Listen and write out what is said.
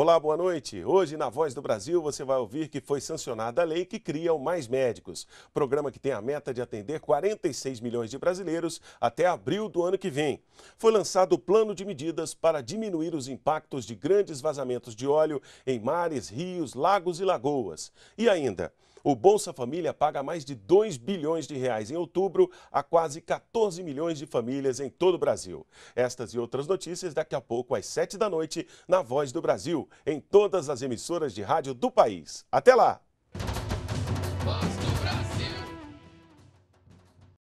Olá, boa noite. Hoje, na Voz do Brasil, você vai ouvir que foi sancionada a lei que cria o Mais Médicos, programa que tem a meta de atender 46 milhões de brasileiros até abril do ano que vem. Foi lançado o plano de medidas para diminuir os impactos de grandes vazamentos de óleo em mares, rios, lagos e lagoas. E ainda, o Bolsa Família paga mais de 2 bilhões de reais em outubro a quase 14 milhões de famílias em todo o Brasil. Estas e outras notícias daqui a pouco às 7 da noite na Voz do Brasil, em todas as emissoras de rádio do país. Até lá!